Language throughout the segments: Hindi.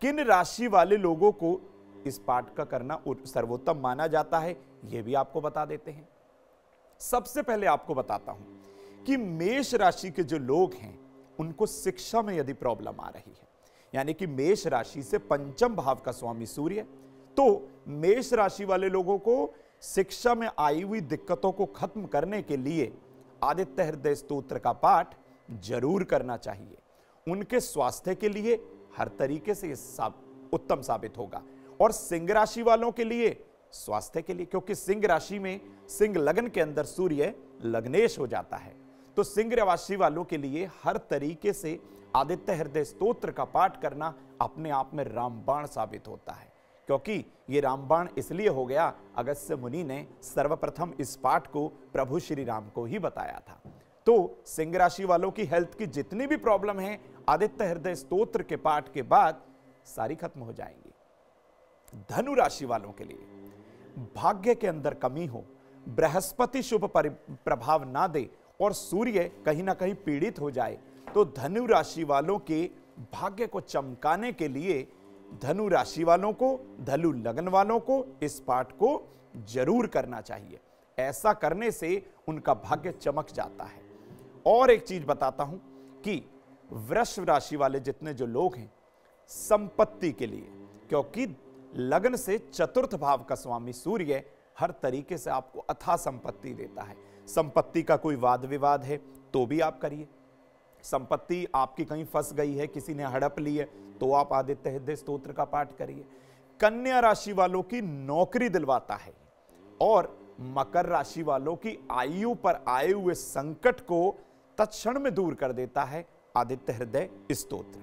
किन राशि वाले लोगों को इस पाठ का करना सर्वोत्तम माना जाता है यह भी आपको बता देते हैं सबसे पहले आपको बताता हूं कि मेष राशि के जो लोग हैं उनको शिक्षा में यदि प्रॉब्लम आ रही है यानी कि मेष राशि से पंचम भाव का स्वामी सूर्य तो मेष राशि वाले लोगों को शिक्षा में आई हुई दिक्कतों को खत्म करने के लिए आदित्य हृदय स्त्रोत्र का पाठ जरूर करना चाहिए उनके स्वास्थ्य के लिए हर तरीके से ये साब, उत्तम साबित होगा और सिंह राशि वालों के लिए स्वास्थ्य के लिए क्योंकि सिंह राशि में सिंह लगन के अंदर सूर्य लग्नेश हो जाता है तो सिंह राशि वालों के लिए हर तरीके से आदित्य हृदय स्तोत्र का पाठ करना अपने आप में रामबाण साबित होता है क्योंकि ये रामबाण इसलिए हो गया अगस्त्य मुनि ने सर्वप्रथम इस पाठ को प्रभु श्री राम को ही बताया था तो सिंह राशि वालों की हेल्थ की जितनी भी प्रॉब्लम है आदित्य हृदय स्तोत्र के पाठ के बाद सारी खत्म हो जाएंगी धनु राशि वालों के लिए भाग्य के अंदर कमी हो बृहस्पति शुभ प्रभाव ना दे और सूर्य कहीं ना कहीं पीड़ित हो जाए तो धनु राशि वालों के भाग्य को चमकाने के लिए धनु राशि वालों को धनु लगन वालों को इस पाठ को जरूर करना चाहिए ऐसा करने से उनका भाग्य चमक जाता है और एक चीज बताता हूं कि वृष राशि वाले जितने जो लोग हैं संपत्ति के लिए क्योंकि लग्न से चतुर्थ भाव का स्वामी सूर्य हर तरीके से आपको अथा संपत्ति देता है संपत्ति का कोई वाद विवाद है तो भी आप करिए संपत्ति आपकी कहीं फंस गई है किसी ने हड़प ली है तो आप आदित्य हृदय स्त्रोत्र का पाठ करिए कन्या राशि वालों की नौकरी दिलवाता है और मकर राशि वालों की आयु पर आए हुए संकट को तत्ण में दूर कर देता है आदित्य हृदय स्तोत्र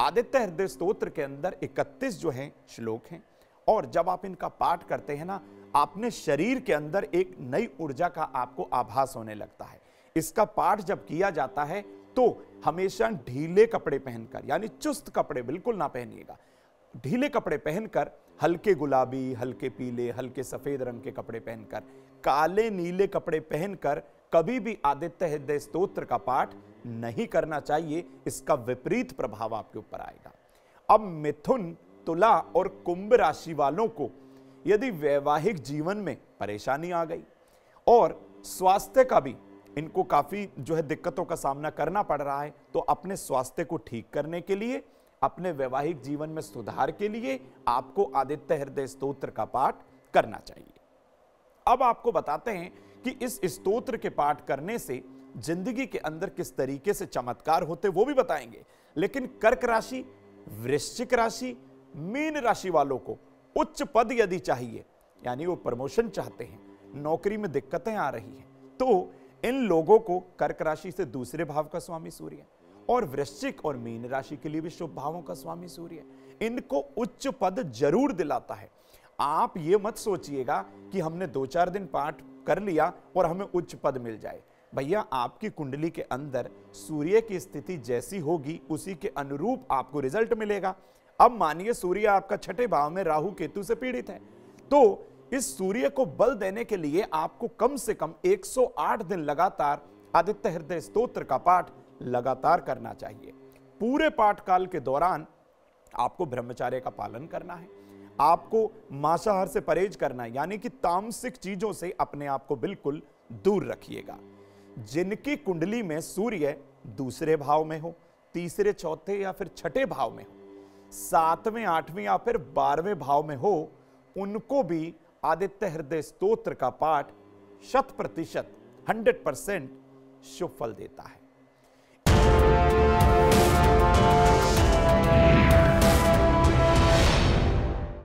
आदित्य हृदय स्तोत्र के अंदर 31 जो है श्लोक हैं और जब आप इनका पाठ करते हैं ना आपने शरीर के अंदर एक नई ऊर्जा का आपको आभास होने लगता है इसका पाठ जब किया जाता है तो हमेशा ढीले कपड़े पहनकर यानी चुस्त कपड़े बिल्कुल ना पहनिएगा ढीले कपड़े पहनकर हल्के गुलाबी हल्के पीले हल्के सफ़ेद रंग के कपड़े पहनकर काले नीले कपड़े पहनकर कभी भी आदित्य हृदय स्त्रोत्र का पाठ नहीं करना चाहिए इसका विपरीत प्रभाव आपके ऊपर आएगा अब मिथुन तुला और कुंभ राशि वालों को यदि वैवाहिक जीवन में परेशानी आ गई और स्वास्थ्य का भी इनको काफी जो है दिक्कतों का सामना करना पड़ रहा है तो अपने स्वास्थ्य को ठीक करने के लिए अपने वैवाहिक जीवन में सुधार के लिए आपको आदित्य हृदय स्त्रोत्र का पाठ करना चाहिए अब आपको बताते हैं कि इस स्तोत्र के पाठ करने से जिंदगी के अंदर किस तरीके से चमत्कार होते वो भी बताएंगे लेकिन कर्क राशि वृश्चिक राशि मीन राशि वालों को उच्च पद यदि चाहिए यानी वो प्रमोशन चाहते हैं नौकरी में दिक्कतें आ रही हैं तो इन लोगों को कर्क राशि से दूसरे भाव का स्वामी सूर्य और वृश्चिक और मीन राशि के लिए भी शुभ भावों का स्वामी सूर्य इनको उच्च पद जरूर दिलाता है आप ये मत सोचिएगा कि हमने दो चार दिन पाठ कर लिया और हमें उच्च पद मिल जाए भैया आपकी कुंडली के अंदर सूर्य की स्थिति जैसी होगी उसी के अनुरूप आपको रिजल्ट मिलेगा अब मानिए सूर्य आपका छठे भाव में राहु केतु से पीड़ित है तो इस सूर्य को बल देने के लिए आपको कम से कम 108 दिन लगातार आदित्य हृदय स्तोत्र का पाठ लगातार करना चाहिए पूरे पाठ काल के दौरान आपको ब्रह्मचार्य का पालन करना है आपको मांसाहार से परहेज करना है यानी कि तामसिक चीजों से अपने आप को बिल्कुल दूर रखिएगा जिनकी कुंडली में सूर्य दूसरे भाव में हो तीसरे चौथे या फिर छठे भाव में हो सातवें आठवें या फिर बारहवें भाव में हो उनको भी आदित्य हृदय स्तोत्र का पाठ शत प्रतिशत हंड्रेड परसेंट शुभ फल देता है